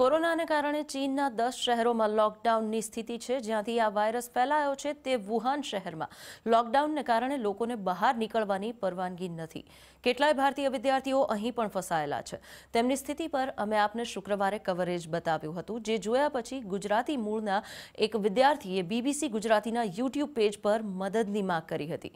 કોરોનાને કારણે ચીનના દસ શહેરોમાં લોકડાઉનની સ્થિતિ છે જ્યાંથી આ વાયરસ ફેલાયો છે તે વુહાન શહેરમાં લોકડાઉનને કારણે લોકોને બહાર નીકળવાની પરવાનગી નથી કેટલાય ભારતીય વિદ્યાર્થીઓ અહીં પણ ફસાયેલા છે તેમની સ્થિતિ પર અમે આપને શુક્રવારે કવરેજ બતાવ્યું હતું જે જોયા પછી ગુજરાતી મૂળના એક વિદ્યાર્થીએ બીબીસી ગુજરાતીના યુટ્યુબ પેજ પર મદદની માંગ કરી હતી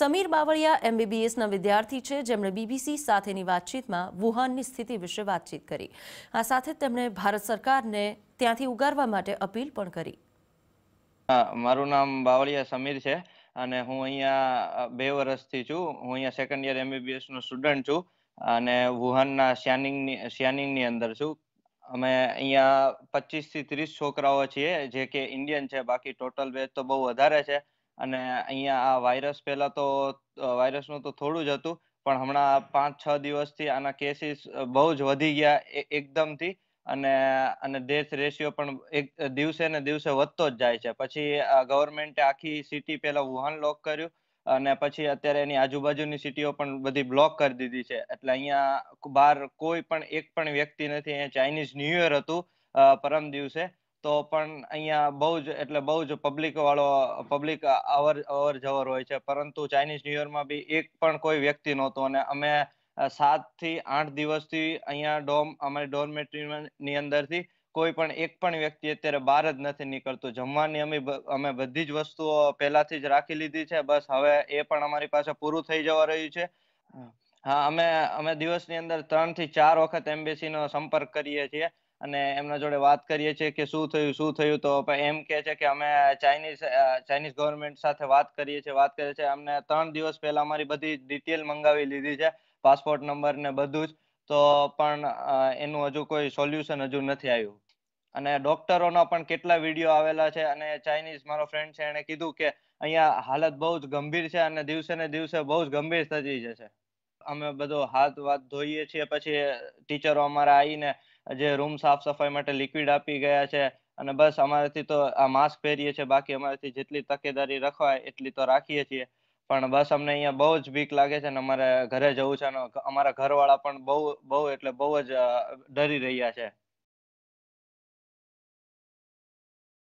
સમીર બાવળિયા એમબીબીએસના વિદ્યાર્થી છે જેમણે બીબીસી સાથેની વાતચીતમાં વુહાનની સ્થિતિ વિશે વાતચીત કરી આ સાથે તેમણે ભારત સરકારને ત્યાંથી ઉગારવા માટે અપીલ પણ કરી મારું નામ બાવળિયા સમીર છે અને હું અહીંયા બે વર્ષથી છું હું અહીંયા સેકન્ડ યર એમબીબીએસ નો સ્ટુડન્ટ છું અને વુહાનના શ્યાનિંગની શ્યાનિંગની અંદર છું અમે અહીંયા પચીસ થી ત્રીસ છોકરાઓ છીએ જે કે ઇન્ડિયન છે બાકી ટોટલ બેચ તો બહુ વધારે છે અને અહીંયા આ વાયરસ પહેલા તો વાયરસનું તો થોડું જ હતું પણ હમણાં પાંચ છ દિવસથી આના કેસીસ બહુ જ વધી ગયા એકદમથી અને અને ડેથ રેશિયો પણ એક દિવસે ને દિવસે વધતો જ જાય છે પછી ગવર્મેન્ટે આખી સિટી પહેલા વુહાન લોક કર્યું અને પછી અત્યારે એની આજુબાજુની સિટીઓ પણ બધી બ્લોક કરી દીધી છે એટલે અહીંયા બહાર કોઈ પણ એક પણ વ્યક્તિ નથી અહીંયા ચાઇનીઝ ન્યુ યર હતું પરમ દિવસે તો પણ અહીંયા બહુ જ એટલે બહુ જ પબ્લિક વાળો પબ્લિક અવર અવર જવર હોય છે પરંતુ ચાઇનીઝ ન્યુ માં બી એક પણ કોઈ વ્યક્તિ નહોતો અને અમે સાત થી આઠ દિવસથી અહીંયા ડોમ અમારી ડોરમેટરીની અંદરથી કોઈ પણ એક પણ વ્યક્તિ અત્યારે બહાર જ નથી નીકળતું જમવાની અમે અમે બધી જ વસ્તુઓ પહેલાથી જ રાખી લીધી છે બસ હવે એ પણ અમારી પાસે પૂરું થઈ જવા રહ્યું છે હા અમે અમે દિવસની અંદર ત્રણ થી ચાર વખત એમ્બેસીનો સંપર્ક કરીએ છીએ અને એમના જોડે વાત કરીએ છીએ કે શું થયું શું થયું તો એમ કે છે કે અમે ચાઇનીઝ ચાઇનીઝ ગવર્મેન્ટ સાથે વાત કરીએ છીએ વાત કરીએ છીએ અમને ત્રણ દિવસ પહેલા અમારી બધી ડિટેલ મંગાવી લીધી છે પાસપોર્ટ નંબર ને બધું જ તો પણ એનું હજુ કોઈ સોલ્યુશન હજુ નથી આવ્યું અને ડોક્ટરોનો પણ કેટલા વિડીયો આવેલા છે અને ચાઇનીઝ મારો ફ્રેન્ડ છે એણે કીધું કે અહીંયા હાલત બહુ જ ગંભીર છે અને દિવસે ને દિવસે બહુ જ ગંભીર થતી જશે અમે બધો હાથ વાત ધોઈએ છીએ પછી ટીચરો અમારા આવીને જે રૂમ સાફ સફાઈ માટે લિક્વિડ આપી ગયા છે અને બસ અમારેથી તો આ માસ્ક પહેરીએ છીએ બાકી અમારેથી જેટલી તકેદારી રખવાય એટલી તો રાખીએ છીએ પણ બસ અમને અહીંયા બહુ જ બીક લાગે છે અને અમારે ઘરે જવું છે અને અમારા ઘરવાળા પણ બહુ બહુ એટલે બહુ જ ડરી રહ્યા છે